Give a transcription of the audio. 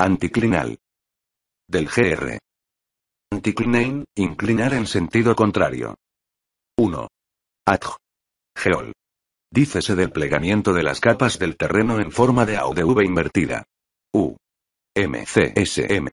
Anticlinal. Del GR. Anticlinain, inclinar en sentido contrario. 1. Adj. Geol. Dícese del plegamiento de las capas del terreno en forma de A o V invertida. U. M. C. S. M.